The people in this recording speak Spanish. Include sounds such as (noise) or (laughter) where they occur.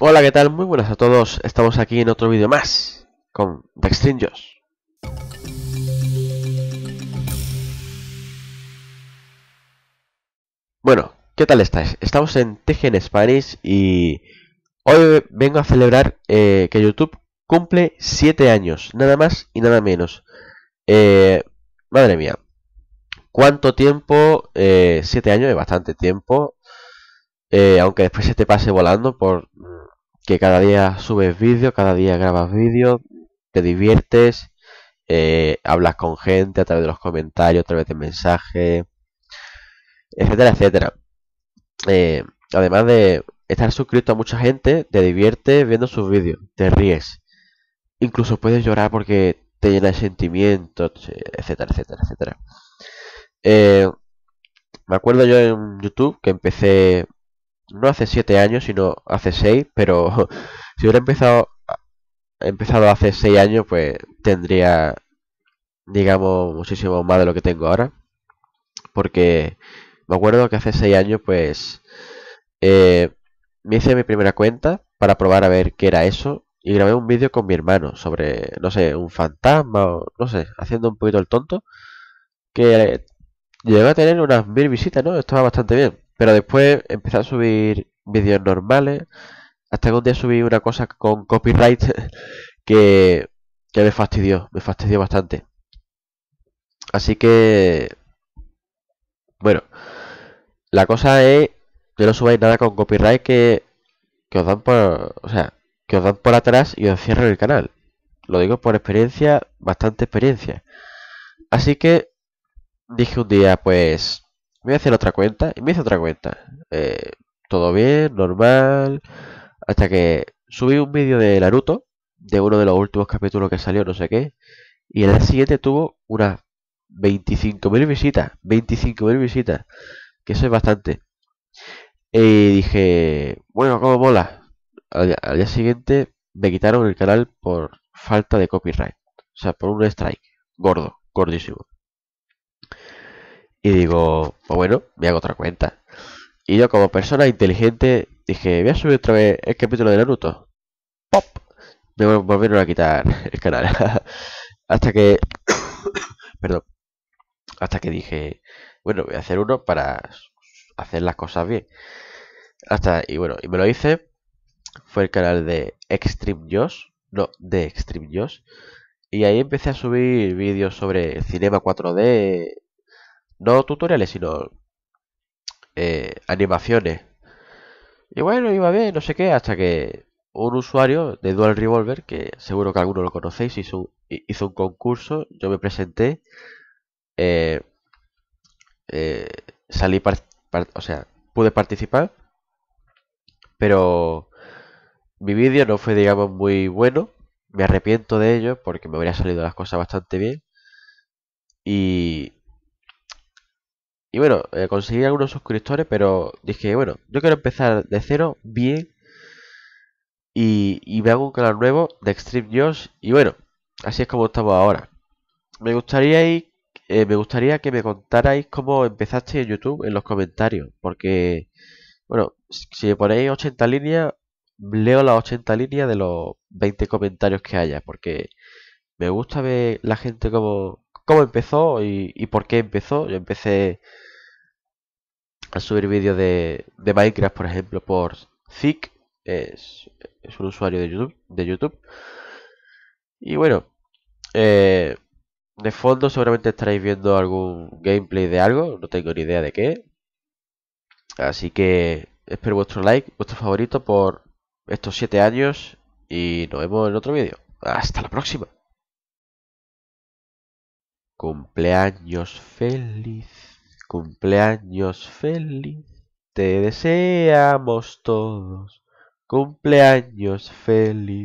Hola, ¿qué tal? Muy buenas a todos. Estamos aquí en otro vídeo más con Dextrin Josh. Bueno, ¿qué tal estáis? Estamos en TGN Spanish y hoy vengo a celebrar eh, que YouTube cumple 7 años, nada más y nada menos. Eh, madre mía, ¿cuánto tiempo? 7 eh, años es bastante tiempo. Eh, aunque después se te pase volando por que cada día subes vídeos, cada día grabas vídeos, te diviertes, eh, hablas con gente a través de los comentarios, a través de mensajes, etcétera, etcétera. Eh, además de estar suscrito a mucha gente, te diviertes viendo sus vídeos, te ríes. Incluso puedes llorar porque te llena de sentimientos, etcétera, etcétera, etcétera. Eh, me acuerdo yo en YouTube que empecé no hace siete años, sino hace seis, pero (laughs) si hubiera empezado, empezado hace seis años, pues tendría, digamos, muchísimo más de lo que tengo ahora. Porque me acuerdo que hace seis años, pues, eh, me hice mi primera cuenta para probar a ver qué era eso. Y grabé un vídeo con mi hermano sobre, no sé, un fantasma o, no sé, haciendo un poquito el tonto. Que llegó a tener unas mil visitas, ¿no? Estaba bastante bien. Pero después empecé a subir vídeos normales. Hasta que un día subí una cosa con copyright (laughs) que, me fastidió, me fastidió bastante. Así que... Bueno, la cosa es que no subáis nada con copyright que, que os dan por... O sea, que os dan por atrás y os cierran el canal. Lo digo por experiencia, bastante experiencia. Así que dije un día, pues me voy a hacer otra cuenta y me hice otra cuenta. Eh, todo bien, normal. Hasta que subí un vídeo de Naruto, de uno de los últimos capítulos que salió, no sé qué. Y el día siguiente tuvo unas 25.000 visitas. 25.000 visitas. Que eso es bastante. Y dije, bueno, como mola. al día, siguiente me quitaron el canal por falta de copyright. O sea, por un strike. Gordo, gordísimo. Y digo, pues bueno, me hago otra cuenta. Y yo como persona inteligente dije, voy a subir otra vez el capítulo de Naruto. ¡Pop! Me volvieron a quitar (laughs) el canal. (laughs) Hasta que... (coughs) Perdón. Hasta que dije, bueno, voy a hacer uno para hacer las cosas bien. Hasta... Y bueno, y me lo hice. Fue el canal de Extreme Josh. No, de Extreme Josh. Y ahí empecé a subir vídeos sobre el cinema 4D, no tutoriales, sino eh, animaciones. Y bueno, iba bien, no sé qué, hasta que un usuario de Dual Revolver, que seguro que alguno lo conocéis, hizo, un concurso, yo me presenté, eh, eh, salí, o sea, pude participar, pero mi vídeo no fue, digamos, muy bueno, me arrepiento de ello porque me habría salido las cosas bastante bien y y bueno, eh, conseguí algunos suscriptores, pero dije, bueno, yo quiero empezar de cero, bien. Y, y me hago un canal nuevo de Extreme News. Y bueno, así es como estamos ahora. Me gustaría, eh, me gustaría que me contarais cómo empezaste en YouTube en los comentarios. Porque, bueno, si me ponéis 80 líneas, leo las 80 líneas de los 20 comentarios que haya. Porque me gusta ver la gente como cómo empezó y, por qué empezó. Yo empecé a subir vídeos de, Minecraft, por ejemplo, por Zik, es, un usuario de YouTube, de YouTube. Y bueno, eh, de fondo seguramente estaréis viendo algún gameplay de algo, no tengo ni idea de qué. Así que espero vuestro like, vuestro favorito por estos 7 años y nos vemos en otro vídeo. Hasta la próxima. Cumpleaños feliz, cumpleaños feliz, te deseamos todos. Cumpleaños feliz.